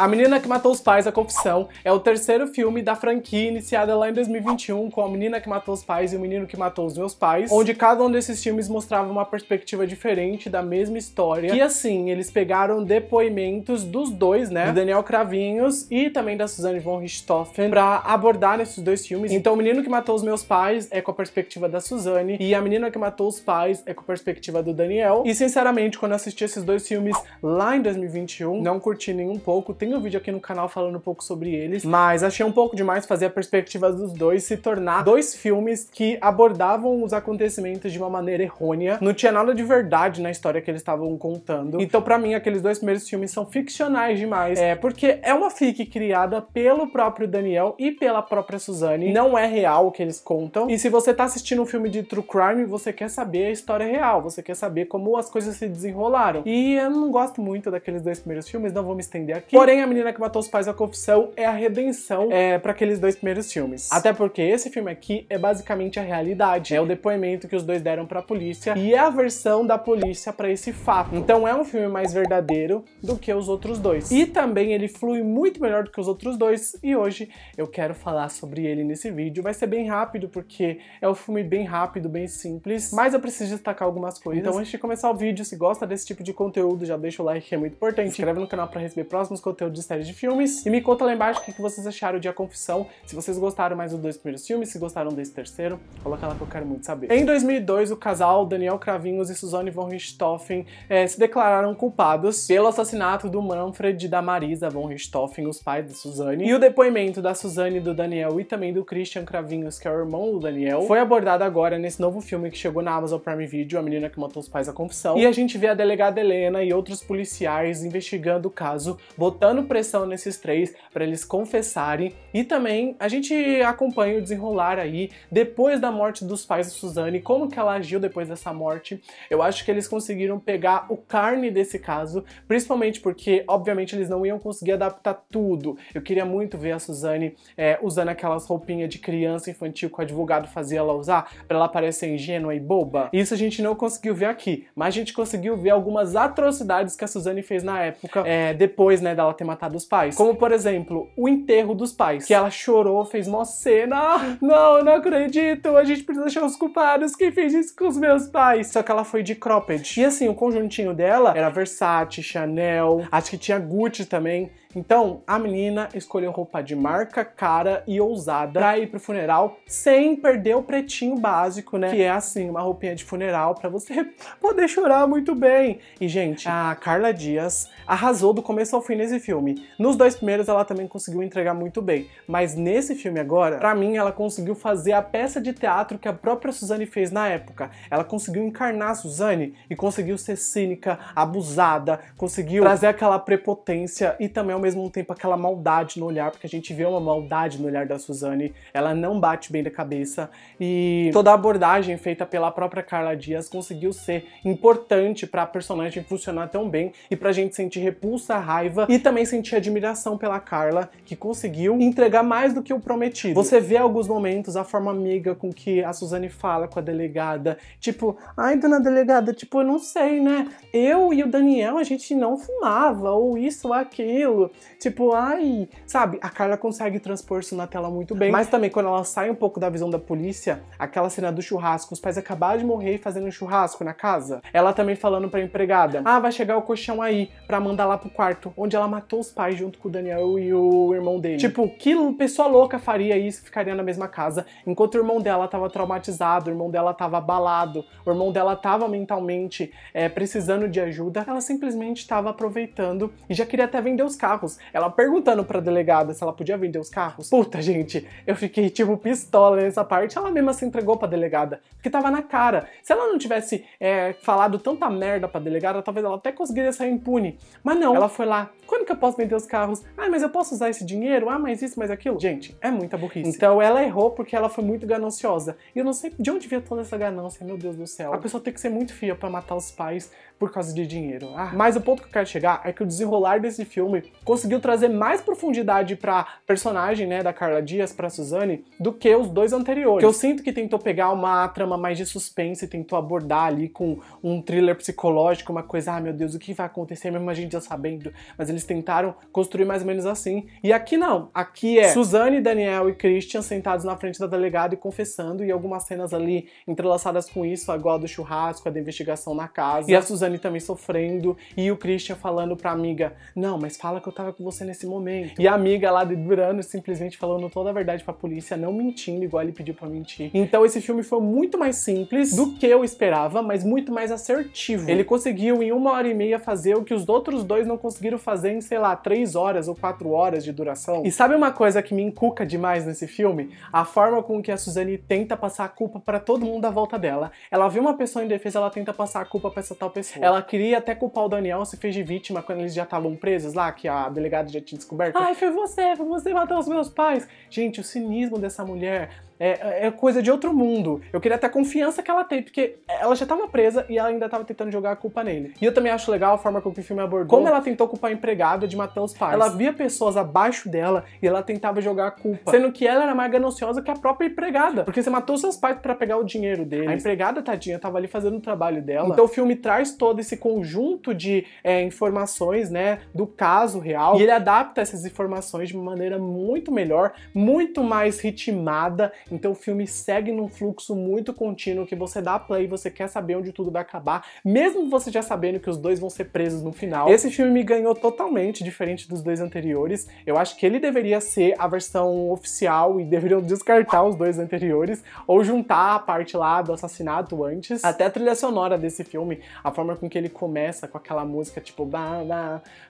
A Menina que Matou os Pais, A Confissão, é o terceiro filme da franquia iniciada lá em 2021 com A Menina que Matou os Pais e O Menino que Matou os Meus Pais, onde cada um desses filmes mostrava uma perspectiva diferente da mesma história. E assim, eles pegaram depoimentos dos dois, né? Do Daniel Cravinhos e também da Suzanne von Richthofen para abordar nesses dois filmes. Então, O Menino que Matou os Meus Pais é com a perspectiva da Suzanne e A Menina que Matou os Pais é com a perspectiva do Daniel. E sinceramente, quando assisti esses dois filmes lá em 2021, não curti nem um pouco. Tem tenho um vídeo aqui no canal falando um pouco sobre eles, mas achei um pouco demais fazer a perspectiva dos dois se tornar dois filmes que abordavam os acontecimentos de uma maneira errônea. Não tinha nada de verdade na história que eles estavam contando. Então, para mim, aqueles dois primeiros filmes são ficcionais demais. É, porque é uma fic criada pelo próprio Daniel e pela própria Suzane. Não é real o que eles contam. E se você tá assistindo um filme de true crime, você quer saber a história real, você quer saber como as coisas se desenrolaram. E eu não gosto muito daqueles dois primeiros filmes, não vou me estender aqui. Porém, a menina que matou os pais da confissão é a redenção é, para aqueles dois primeiros filmes. Até porque esse filme aqui é basicamente a realidade, é o depoimento que os dois deram para a polícia e é a versão da polícia para esse fato. Então é um filme mais verdadeiro do que os outros dois. E também ele flui muito melhor do que os outros dois e hoje eu quero falar sobre ele nesse vídeo. Vai ser bem rápido porque é um filme bem rápido, bem simples, mas eu preciso destacar algumas coisas. Então antes de começar o vídeo, se gosta desse tipo de conteúdo, já deixa o like que é muito importante. Se inscreve no canal para receber próximos conteúdos conteúdo de séries de filmes. E me conta lá embaixo o que vocês acharam de A Confissão, se vocês gostaram mais dos dois primeiros filmes, se gostaram desse terceiro, coloca lá que eu quero muito saber. Em 2002, o casal Daniel Cravinhos e Suzanne von Richthofen é, se declararam culpados pelo assassinato do Manfred e da Marisa von Richthofen, os pais de Suzanne. E o depoimento da Suzanne, do Daniel e também do Christian Cravinhos, que é o irmão do Daniel, foi abordado agora nesse novo filme que chegou na Amazon Prime Video, A Menina que Matou os Pais, A Confissão. E a gente vê a delegada Helena e outros policiais investigando o caso, botando dando pressão nesses três para eles confessarem e também a gente acompanha o desenrolar aí depois da morte dos pais da Suzane, como que ela agiu depois dessa morte. Eu acho que eles conseguiram pegar o carne desse caso, principalmente porque, obviamente, eles não iam conseguir adaptar tudo. Eu queria muito ver a Suzane é, usando aquelas roupinhas de criança infantil que o advogado fazia ela usar para ela parecer ingênua e boba. Isso a gente não conseguiu ver aqui, mas a gente conseguiu ver algumas atrocidades que a Suzane fez na época, é, depois né, dela ter matado os pais. Como, por exemplo, o enterro dos pais, que ela chorou, fez uma cena. não, não acredito, a gente precisa achar os culpados, quem fez isso com os meus pais? Só que ela foi de cropped. E assim, o conjuntinho dela era Versace, Chanel, acho que tinha Gucci também. Então, a menina escolheu roupa de marca, cara e ousada pra ir pro funeral sem perder o pretinho básico, né? Que é assim, uma roupinha de funeral para você poder chorar muito bem. E, gente, a Carla Dias arrasou do começo ao fim nesse filme. Nos dois primeiros ela também conseguiu entregar muito bem, mas nesse filme agora, para mim, ela conseguiu fazer a peça de teatro que a própria Suzane fez na época. Ela conseguiu encarnar a Suzane e conseguiu ser cínica, abusada, conseguiu trazer aquela prepotência e também é ao mesmo tempo aquela maldade no olhar, porque a gente vê uma maldade no olhar da Suzane, ela não bate bem da cabeça e toda a abordagem feita pela própria Carla Dias conseguiu ser importante para a personagem funcionar tão bem e pra gente sentir repulsa, raiva e também sentir admiração pela Carla, que conseguiu entregar mais do que o prometido. Você vê alguns momentos a forma amiga com que a Suzane fala com a delegada, tipo, ai dona delegada, tipo, eu não sei, né? Eu e o Daniel a gente não fumava, ou isso ou aquilo. Tipo, ai, sabe, a Carla consegue transpor isso na tela muito bem. Mas também quando ela sai um pouco da visão da polícia, aquela cena do churrasco, os pais acabaram de morrer fazendo um churrasco na casa. Ela também falando pra empregada: Ah, vai chegar o colchão aí pra mandar lá pro quarto, onde ela matou os pais junto com o Daniel e o irmão dele. Tipo, que pessoa louca faria isso, ficaria na mesma casa, enquanto o irmão dela tava traumatizado, o irmão dela tava abalado, o irmão dela tava mentalmente é, precisando de ajuda, ela simplesmente tava aproveitando e já queria até vender os carros carros, ela perguntando pra delegada se ela podia vender os carros. Puta, gente, eu fiquei tipo pistola nessa parte. Ela mesma se entregou pra delegada, porque tava na cara. Se ela não tivesse é, falado tanta merda pra delegada, talvez ela até conseguiria sair impune. Mas não, ela foi lá. Quando que eu posso vender os carros? Ah, mas eu posso usar esse dinheiro? Ah, mas isso, mas aquilo. Gente, é muita burrice. Então ela errou porque ela foi muito gananciosa. E eu não sei de onde via toda essa ganância, meu Deus do céu. A pessoa tem que ser muito fia para matar os pais por causa de dinheiro. Ah. Mas o ponto que eu quero chegar é que o desenrolar desse filme conseguiu trazer mais profundidade pra personagem, né, da Carla Dias pra Suzane, do que os dois anteriores. Que eu sinto que tentou pegar uma trama mais de suspense, tentou abordar ali com um thriller psicológico, uma coisa, ah, meu Deus, o que vai acontecer, mesmo a gente já sabendo. Mas eles tentaram construir mais ou menos assim. E aqui não. Aqui é Suzane, Daniel e Christian sentados na frente da delegada e confessando, e algumas cenas ali entrelaçadas com isso, igual do churrasco, a da investigação na casa. E a Suzane também sofrendo, e o Christian falando pra amiga, não, mas fala que eu tava com você nesse momento. E a amiga lá de Durano simplesmente falando toda a verdade pra polícia, não mentindo, igual ele pediu pra mentir. Então esse filme foi muito mais simples do que eu esperava, mas muito mais assertivo. Ele conseguiu em uma hora e meia fazer o que os outros dois não conseguiram fazer em, sei lá, três horas ou quatro horas de duração. E sabe uma coisa que me encuca demais nesse filme? A forma com que a Suzane tenta passar a culpa para todo mundo à volta dela. Ela vê uma pessoa em defesa, ela tenta passar a culpa pra essa tal pessoa. Ela queria até culpar o Daniel, se fez de vítima quando eles já estavam presos lá, que a Delegado já tinha descoberto. Ai, foi você, foi você matar os meus pais. Gente, o cinismo dessa mulher é, é, coisa de outro mundo. Eu queria ter a confiança que ela tem, porque ela já estava presa e ela ainda estava tentando jogar a culpa nele. E eu também acho legal a forma como o filme abordou como ela tentou culpar a empregada de matar os pais. Ela via pessoas abaixo dela e ela tentava jogar a culpa, sendo que ela era mais gananciosa que a própria empregada, porque você matou seus pais para pegar o dinheiro dele. A empregada, tadinha, estava ali fazendo o trabalho dela. Então o filme traz todo esse conjunto de é, informações, né, do caso real e ele adapta essas informações de uma maneira muito melhor, muito mais ritmada então o filme segue num fluxo muito contínuo que você dá play, você quer saber onde tudo vai acabar, mesmo você já sabendo que os dois vão ser presos no final. Esse filme me ganhou totalmente, diferente dos dois anteriores. Eu acho que ele deveria ser a versão oficial e deveriam descartar os dois anteriores ou juntar a parte lá do assassinato antes. Até a trilha sonora desse filme, a forma com que ele começa com aquela música tipo da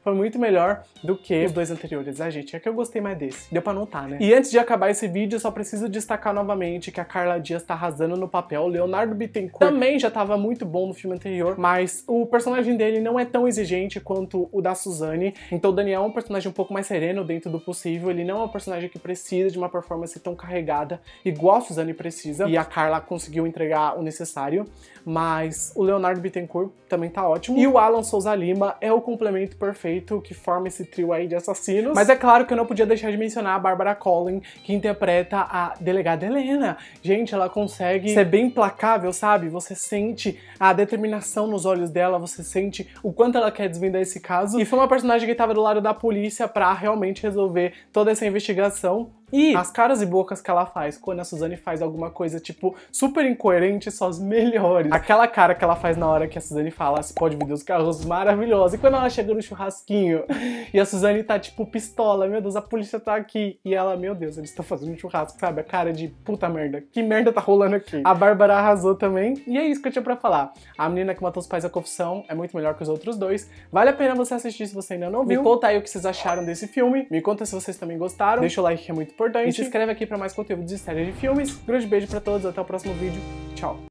foi muito melhor do que os dois anteriores. Ah, gente, é que eu gostei mais desse. Deu para notar, né? E antes de acabar esse vídeo, eu só preciso destacar destacar novamente que a Carla Dias tá arrasando no papel. O Leonardo Bittencourt também já tava muito bom no filme anterior, mas o personagem dele não é tão exigente quanto o da Suzanne. Então o Daniel é um personagem um pouco mais sereno dentro do possível. Ele não é um personagem que precisa de uma performance tão carregada, igual a Suzanne precisa. E a Carla conseguiu entregar o necessário. Mas o Leonardo Bittencourt também tá ótimo. E o Alan Souza Lima é o complemento perfeito que forma esse trio aí de assassinos. Mas é claro que eu não podia deixar de mencionar a Bárbara Collin, que interpreta a delegada Helena. Gente, ela consegue ser é bem placável, sabe? Você sente a determinação nos olhos dela, você sente o quanto ela quer desvendar esse caso. E foi uma personagem que estava do lado da polícia para realmente resolver toda essa investigação. E as caras e bocas que ela faz quando a Suzane faz alguma coisa, tipo, super incoerente, são as melhores. Aquela cara que ela faz na hora que a Suzane fala, se pode ver os carros, maravilhosos E quando ela chega no churrasquinho e a Suzane tá, tipo, pistola, meu Deus, a polícia tá aqui. E ela, meu Deus, eles estão fazendo um churrasco, sabe? A cara de puta merda, que merda tá rolando aqui. A Bárbara arrasou também. E é isso que eu tinha pra falar. A menina que matou os pais da confissão é muito melhor que os outros dois. Vale a pena você assistir se você ainda não viu. Me conta aí o que vocês acharam desse filme. Me conta se vocês também gostaram. Deixa o like que é muito importante. E se inscreve aqui para mais conteúdo de séries de filmes. Grande beijo para todos, até o próximo vídeo. Tchau.